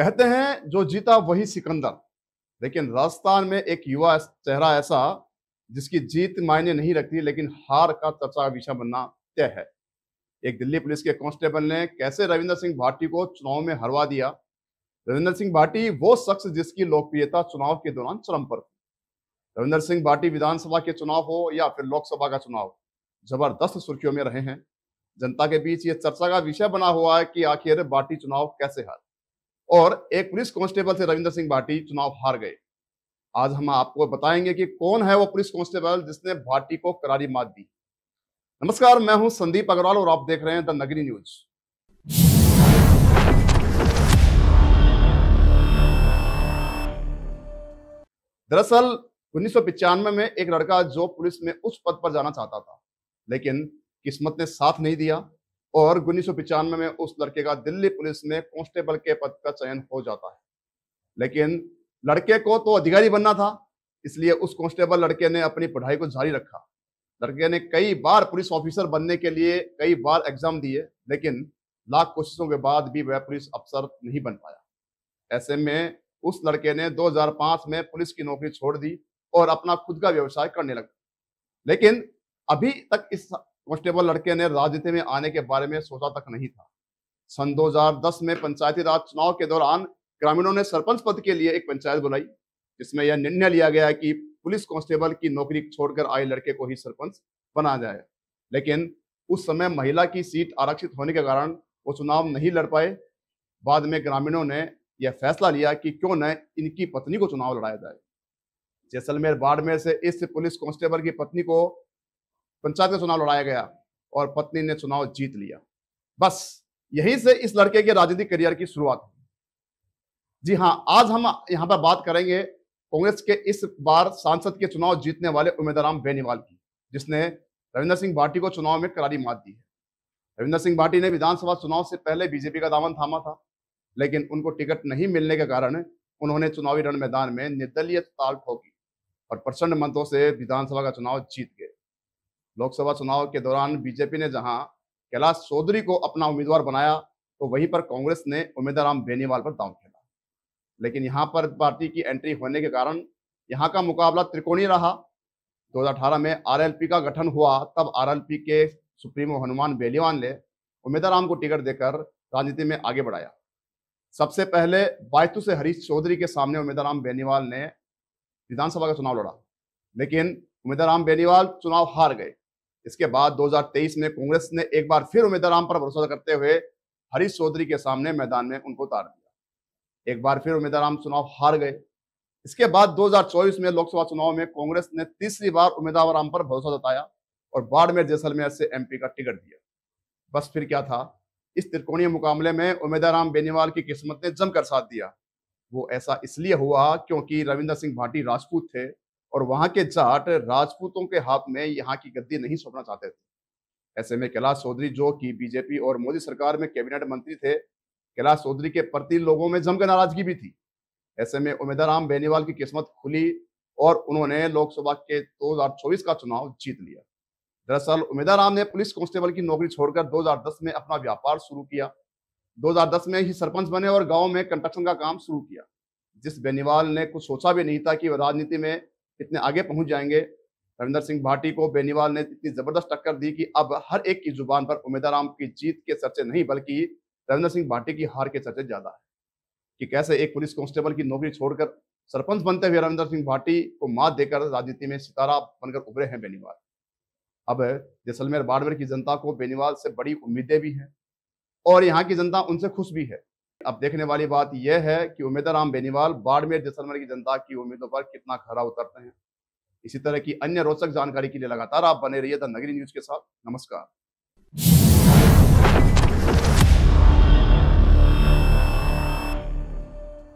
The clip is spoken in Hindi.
कहते हैं जो जीता वही सिकंदर लेकिन राजस्थान में एक युवा चेहरा ऐसा जिसकी जीत मायने नहीं रखती लेकिन हार का चर्चा विषय बनना तय है एक दिल्ली पुलिस के कांस्टेबल ने कैसे रविंद्र सिंह भाटी को चुनाव में हरवा दिया रविंद्र सिंह भाटी वो शख्स जिसकी लोकप्रियता चुनाव के दौरान चरम पर थी रविंद्र सिंह भाटी विधानसभा के चुनाव हो या फिर लोकसभा का चुनाव जबरदस्त सुर्खियों में रहे हैं जनता के बीच ये चर्चा का विषय बना हुआ है कि आखिर भाटी चुनाव कैसे हार और एक पुलिस कांस्टेबल से रविंद्र सिंह भाटी चुनाव हार गए आज हम आपको बताएंगे कि कौन है वो पुलिस कांस्टेबल जिसने भाटी को करारी मात दी नमस्कार मैं हूं संदीप अग्रवाल और आप देख रहे हैं द नगरी न्यूज दरअसल उन्नीस में एक लड़का जो पुलिस में उस पद पर जाना चाहता था लेकिन किस्मत ने साथ नहीं दिया और उन्नीस सौ में उस लड़के का दिल्ली पुलिस में कांस्टेबल के पद का चयन हो जाता है लेकिन लड़के को तो अधिकारी बनना था इसलिए उस कांस्टेबल लड़के ने अपनी पढ़ाई को जारी रखा लड़के ने कई बार पुलिस ऑफिसर बनने के लिए कई बार एग्जाम दिए लेकिन लाख कोशिशों के बाद भी वह पुलिस अफसर नहीं बन पाया ऐसे में उस लड़के ने 2005 में पुलिस की नौकरी छोड़ दी और अपना खुद का व्यवसाय करने लगा लेकिन अभी तक इस कॉन्स्टेबल लड़के ने राजनीति में आने के बारे में सोचा तक नहीं था सन 2010 में पंचायती राज चुनाव के दौरान ग्रामीणों ने सरपंच पद के लिए एक पंचायत बुलाई जिसमें यह निर्णय लिया गया कि पुलिस कांस्टेबल की नौकरी छोड़कर आए लड़के को ही सरपंच बना जाए लेकिन उस समय महिला की सीट आरक्षित होने के कारण वो चुनाव नहीं लड़ पाए बाद में ग्रामीणों ने यह फैसला लिया कि क्यों न इनकी पत्नी को चुनाव लड़ाया जाए जैसलमेर बाड़मेर से इस पुलिस कांस्टेबल की पत्नी को पंचायत का चुनाव लड़ाया गया और पत्नी ने चुनाव जीत लिया बस यहीं से इस लड़के के राजनीतिक करियर की शुरुआत जी हाँ आज हम यहाँ पर बात करेंगे कांग्रेस के इस बार सांसद के चुनाव जीतने वाले उम्मीदवार बेनीवाल की जिसने रविंद्र सिंह भाटी को चुनाव में करारी मात दी है रविंद्र सिंह भाटी ने विधानसभा चुनाव से पहले बीजेपी का दामन थामा था लेकिन उनको टिकट नहीं मिलने के कारण उन्होंने चुनावी रण मैदान में निर्दलीय ताल ठोकी और प्रचंड मंत्रों से विधानसभा का चुनाव जीत गए लोकसभा चुनाव के दौरान बीजेपी ने जहां कैलाश चौधरी को अपना उम्मीदवार बनाया तो वहीं पर कांग्रेस ने राम बेनीवाल पर दाव खेला लेकिन यहां पर पार्टी की एंट्री होने के कारण यहां का मुकाबला त्रिकोणीय रहा 2018 में आरएलपी का गठन हुआ तब आरएलपी के सुप्रीमो हनुमान बेनीवाल ने राम को टिकट देकर राजनीति में आगे बढ़ाया सबसे पहले बायतू से हरीश चौधरी के सामने राम बेनीवाल ने विधानसभा का चुनाव लड़ा लेकिन उम्मीदवार राम बेनीवाल चुनाव हार गए इसके बाद 2023 में कांग्रेस ने एक बार फिर उम्मीदवार पर भरोसा करते हुए हरीश चौधरी के सामने मैदान में उनको उतार दिया एक बार फिर उम्मीदवार चुनाव हार गए इसके बाद 2024 में लोकसभा चुनाव में कांग्रेस ने तीसरी बार उम्मीदवार पर भरोसा जताया और बाड़मेर जैसलमेर से एम का टिकट दिया बस फिर क्या था इस त्रिकोणीय मुकाबले में उम्मीदवाराम बेनीवाल की किस्मत ने जमकर साथ दिया वो ऐसा इसलिए हुआ क्योंकि रविंद्र सिंह भाटी राजपूत थे और वहां के जाट राजपूतों के हाथ में यहाँ की गद्दी नहीं सौंपना चाहते थे ऐसे में कैलाश चौधरी जो कि बीजेपी और मोदी सरकार में कैबिनेट मंत्री थे कैलाश चौधरी के प्रति लोगों में जमकर नाराजगी भी थी ऐसे में उम्मीदाराम बेनीवाल की किस्मत खुली और उन्होंने लोकसभा के 2024 का चुनाव जीत लिया दरअसल उम्मीदाराम ने पुलिस कांस्टेबल की नौकरी छोड़कर 2010 में अपना व्यापार शुरू किया 2010 में ही सरपंच बने और गांव में कंस्ट्रक्शन का काम शुरू किया जिस बेनीवाल ने कुछ सोचा भी नहीं था कि वह राजनीति में इतने आगे पहुंच जाएंगे रविंदर सिंह भाटी को बेनीवाल ने इतनी जबरदस्त टक्कर दी कि अब हर एक की जुबान पर उम्मीदवार की जीत के चर्चे नहीं बल्कि रविंदर सिंह भाटी की हार के चर्चे ज्यादा है कि कैसे एक पुलिस कांस्टेबल की नौकरी छोड़कर सरपंच बनते हुए रविंदर सिंह भाटी को मात देकर राजनीति में सितारा बनकर उभरे हैं बेनीवाल अब जैसलमेर बाड़मेर की जनता को बेनीवाल से बड़ी उम्मीदें भी हैं और यहाँ की जनता उनसे खुश भी है अब देखने वाली बात यह है कि उम्मीदराम बेनीवाल बाड़मेर जैसलमेर की जनता की उम्मीदों पर कितना खरा उतरते हैं इसी तरह की अन्य रोचक जानकारी के लिए लगातार आप बने रहिए द नगरी न्यूज के साथ नमस्कार